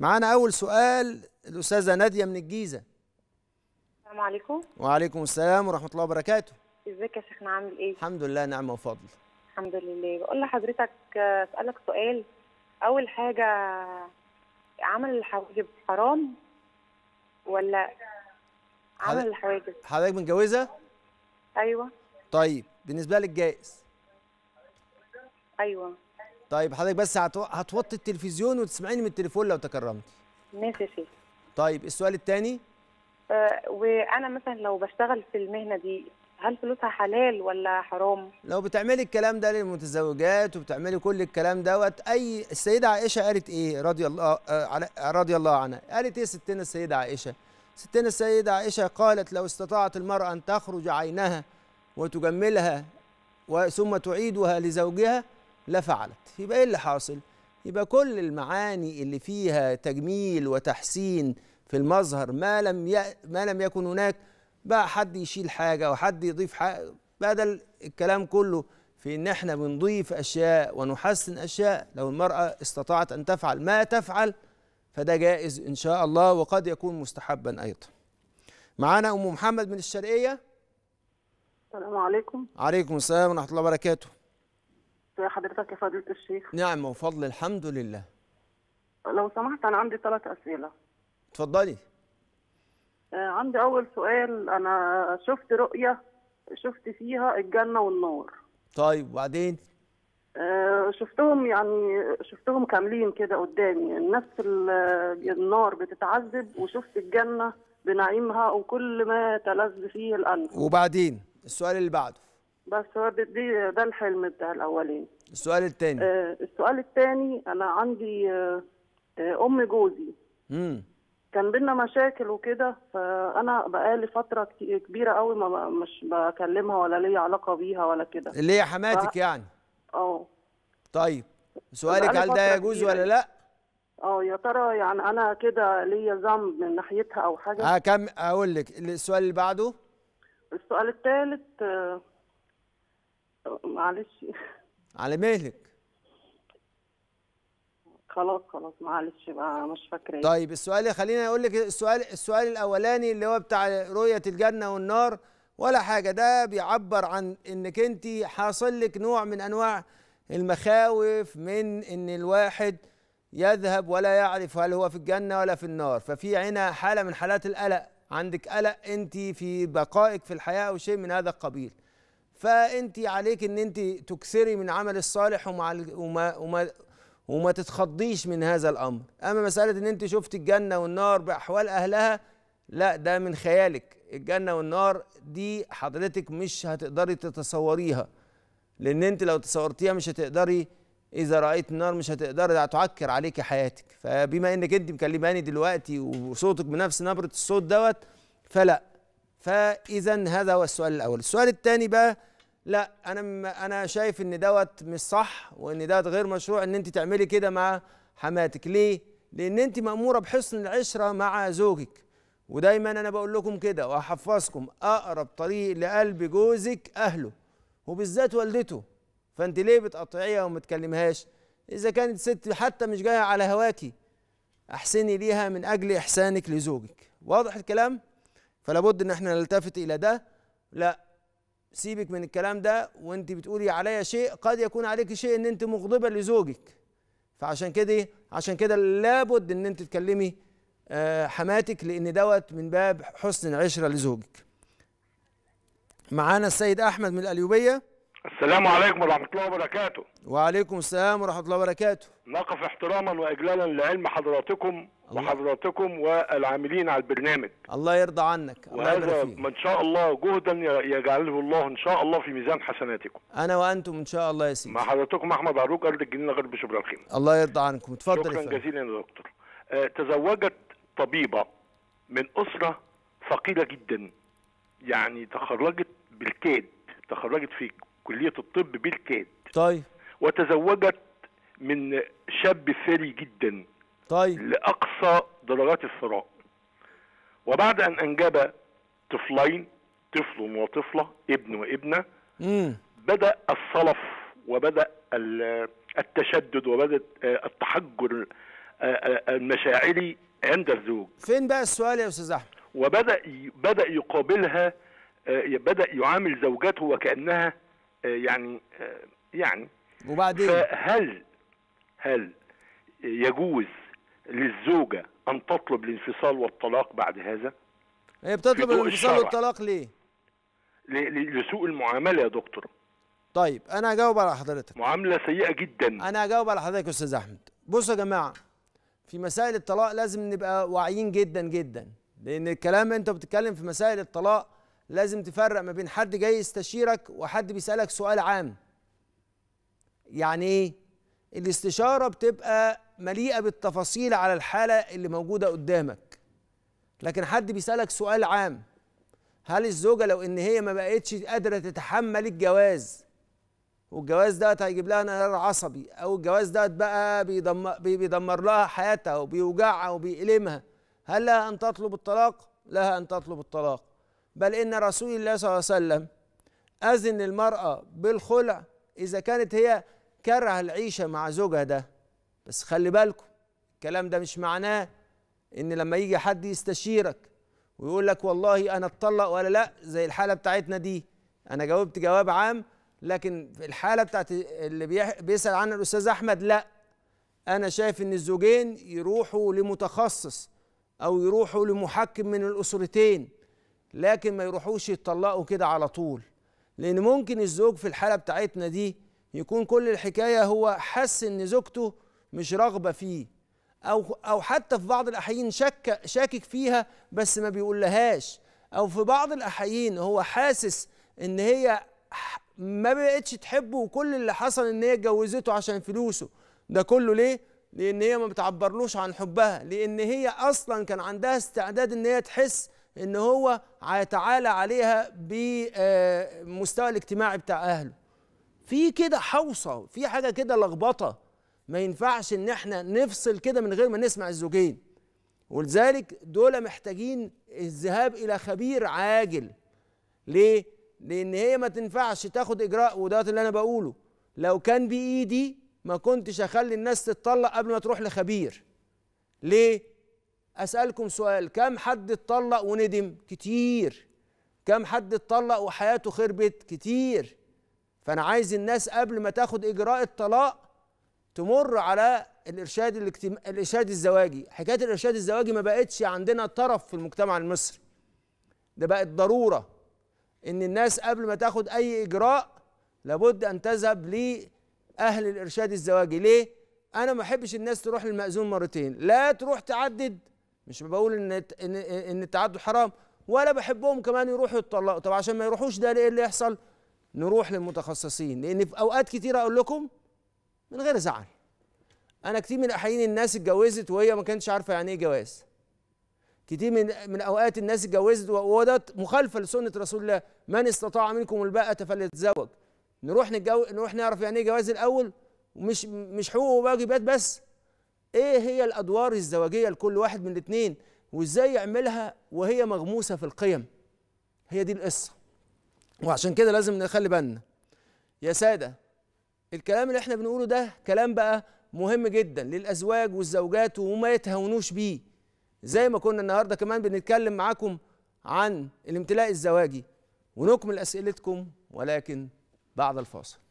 معانا اول سؤال الاستاذه ناديه من الجيزه السلام عليكم وعليكم السلام ورحمه الله وبركاته ازيك يا شيخنا عامل ايه الحمد لله نعمه وفضل الحمد لله بقول لحضرتك اسالك سؤال اول حاجه عمل الحواجب حرام ولا عمل الحواجب حضرتك متجوزه ايوه طيب بالنسبه لك جائز ايوه طيب حضرتك بس هتوطي التلفزيون وتسمعيني من التليفون لو تكرمت ماشي يا شيخ طيب السؤال الثاني أه وانا مثلا لو بشتغل في المهنه دي هل فلوسها حلال ولا حرام؟ لو بتعملي الكلام ده للمتزوجات وبتعملي كل الكلام دوت اي السيده عائشه قالت ايه رضي الله آه رضي الله عنها قالت ايه ستنا السيده عائشه؟ ستنا السيده عائشه قالت لو استطاعت المراه ان تخرج عينها وتجملها ثم تعيدها لزوجها لفعلت يبقى ايه اللي حاصل يبقى كل المعاني اللي فيها تجميل وتحسين في المظهر ما لم ي... ما لم يكن هناك بقى حد يشيل حاجه وحد يضيف حاجه بدل الكلام كله في ان احنا بنضيف اشياء ونحسن اشياء لو المراه استطاعت ان تفعل ما تفعل فده جائز ان شاء الله وقد يكون مستحبا ايضا معانا ام محمد من الشرقيه السلام عليكم عليكم السلام ورحمه الله وبركاته حضرتك يا فضيله الشيخ نعم وفضل الحمد لله لو سمحت انا عندي ثلاث اسئله اتفضلي آه، عندي اول سؤال انا شفت رؤيه شفت فيها الجنه والنار طيب وبعدين آه، شفتهم يعني شفتهم كاملين كده قدامي نفس النار بتتعذب وشفت الجنه بنعيمها وكل ما تلذ فيه الانف وبعدين السؤال اللي بعده بس هو دي ده الحلم بتاع الاولاني السؤال الثاني آه السؤال الثاني انا عندي آه, آه، ام جوزي امم كان بينا مشاكل وكده فانا بقالي فتره كبيره قوي ما مش بكلمها ولا ليا علاقه بيها ولا كده اللي هي حماتك ف... يعني اه طيب سؤالك هل ده يجوز ولا لا اه يا ترى يعني انا كده ليا ذنب من ناحيتها او حاجه هكم اقول لك السؤال اللي بعده السؤال الثالث آه، معلش على مهلك خلاص خلاص معلش بقى مش فاكره طيب السؤال خلينا اقول لك السؤال السؤال الاولاني اللي هو بتاع رؤيه الجنه والنار ولا حاجه ده بيعبر عن انك انت حاصل لك نوع من انواع المخاوف من ان الواحد يذهب ولا يعرف هل هو في الجنه ولا في النار ففي هنا حاله من حالات القلق عندك قلق انت في بقائك في الحياه او شيء من هذا القبيل فانت عليك ان انت تكسري من عمل الصالح وما وما وما, وما تتخضيش من هذا الامر اما مساله ان انت شفت الجنه والنار باحوال اهلها لا ده من خيالك الجنه والنار دي حضرتك مش هتقدري تتصوريها لان انت لو تصورتيها مش هتقدري اذا رايت النار مش هتقدري تعكر عليك حياتك فبما انك انت مكلماني دلوقتي وصوتك بنفس نبره الصوت دوت فلا فاذا هذا هو السؤال الاول السؤال الثاني بقى لا انا انا شايف ان دوت مش صح وان دوت غير مشروع ان انت تعملي كده مع حماتك ليه لان انت ماموره بحسن العشره مع زوجك ودايما انا بقول لكم كده وهحفظكم اقرب طريق لقلب جوزك اهله وبالذات والدته فانت ليه بتقطعيها وما تكلمهاش اذا كانت ست حتى مش جايه على هواكي احسني ليها من اجل احسانك لزوجك واضح الكلام فلا بد ان احنا نلتفت الى ده لا سيبك من الكلام ده وانت بتقولي عليا شيء قد يكون عليك شيء ان انت مغضبه لزوجك فعشان كده عشان كده لابد ان انت تكلمي آه، حماتك لان دوت من باب حسن العشره لزوجك معانا السيد احمد من الاليوبيه السلام عليكم ورحمة الله وبركاته وعليكم السلام ورحمة الله وبركاته نقف احتراما وإجلالا لعلم حضراتكم الله. وحضراتكم والعاملين على البرنامج الله يرضى عنك وهذا إن شاء الله جهدا يجعله الله إن شاء الله في ميزان حسناتكم أنا وأنتم إن شاء الله يا سيدي مع حضراتكم أحمد عروج أرض الجنينة غرب شبرا الخيمة الله يرضى عنكم اتفضل شكرا جزيلا يا دكتور آه، تزوجت طبيبة من أسرة فقيرة جدا يعني تخرجت بالكاد تخرجت في كلية الطب بالكاد طيب وتزوجت من شاب ثري جدا طيب لأقصى درجات الثراء وبعد أن أنجب طفلين طفل وطفلة ابن وابنة مم. بدأ الصلف وبدأ التشدد وبدأ آه، التحجر آه، آه، المشاعري عند الزوج فين بقى السؤال يا أستاذ أحمد وبدأ بدأ يقابلها بدأ يعامل زوجته وكأنها آه، يعني آه، يعني وبعدين فهل هل يجوز للزوجة أن تطلب الانفصال والطلاق بعد هذا؟ هي بتطلب الانفصال والطلاق ليه؟ لسوء المعاملة يا دكتور طيب أنا هجاوب على حضرتك معاملة سيئة جدا أنا هجاوب على حضرتك يا أستاذ أحمد بصوا يا جماعة في مسائل الطلاق لازم نبقى واعيين جدا جدا لأن الكلام أنت بتتكلم في مسائل الطلاق لازم تفرق ما بين حد جاي يستشيرك وحد بيسالك سؤال عام يعني ايه الاستشاره بتبقى مليئه بالتفاصيل على الحاله اللي موجوده قدامك لكن حد بيسالك سؤال عام هل الزوجه لو ان هي ما بقتش قادره تتحمل الجواز والجواز ده هيجيب لها انهيار عصبي او الجواز ده بقى بيدمر, بيدمر لها حياتها وبيوجعها وبيألمها هل لها ان تطلب الطلاق لها ان تطلب الطلاق بل إن رسول الله صلى الله عليه وسلم أذن المرأة بالخلع إذا كانت هي كره العيشة مع زوجها ده بس خلي بالكم الكلام ده مش معناه إن لما يجي حد يستشيرك ويقول لك والله أنا اتطلق ولا لأ زي الحالة بتاعتنا دي أنا جاوبت جواب عام لكن في الحالة بتاعت اللي بيسأل عنها الأستاذ أحمد لأ أنا شايف إن الزوجين يروحوا لمتخصص أو يروحوا لمحكم من الأسرتين لكن ما يروحوش يتطلقوا كده على طول لان ممكن الزوج في الحاله بتاعتنا دي يكون كل الحكايه هو حس ان زوجته مش راغبه فيه او او حتى في بعض الاحيان شك شاكك فيها بس ما بيقولهاش او في بعض الاحيان هو حاسس ان هي ما بقتش تحبه وكل اللي حصل ان هي اتجوزته عشان فلوسه ده كله ليه لان هي ما بتعبرلوش عن حبها لان هي اصلا كان عندها استعداد ان هي تحس ان هو هيتعالى عليها بمستوى الاجتماعي بتاع اهله في كده حوصه في حاجه كده لخبطه ما ينفعش ان احنا نفصل كده من غير ما نسمع الزوجين ولذلك دول محتاجين الذهاب الى خبير عاجل ليه لان هي ما تنفعش تاخد اجراء وده اللي انا بقوله لو كان بايدي ما كنتش اخلي الناس تتطلق قبل ما تروح لخبير ليه أسألكم سؤال كم حد اتطلق وندم كتير كم حد اتطلق وحياته خربت كتير فأنا عايز الناس قبل ما تاخد إجراء الطلاق تمر على الإرشاد الاجتماع الإرشاد الزواجي حكاية الإرشاد الزواجي ما بقتش عندنا طرف في المجتمع المصري ده بقت ضرورة إن الناس قبل ما تاخد أي إجراء لابد أن تذهب لأهل الإرشاد الزواجي ليه؟ أنا ما أحبش الناس تروح للمأذون مرتين لا تروح تعدد مش بقول ان ان, إن التعدد حرام ولا بحبهم كمان يروحوا يتطلقوا طب عشان ما يروحوش ده ايه اللي يحصل نروح للمتخصصين لان في اوقات كتيره اقول لكم من غير زعل انا كتير من احيان الناس اتجوزت وهي ما كانتش عارفه يعني ايه جواز كتير من من اوقات الناس اتجوزت وودت مخالفه لسنه رسول الله من استطاع منكم الباءة فليتزوج نروح نتجوز نروح نعرف يعني ايه جواز الاول ومش مش حقوق وواجبات بس ايه هي الادوار الزواجيه لكل واحد من الاثنين وازاي يعملها وهي مغموسه في القيم هي دي القصه وعشان كده لازم نخلي بالنا يا ساده الكلام اللي احنا بنقوله ده كلام بقى مهم جدا للازواج والزوجات وما يتهونوش بيه زي ما كنا النهارده كمان بنتكلم معاكم عن الامتلاء الزواجي ونكمل اسئلتكم ولكن بعد الفاصل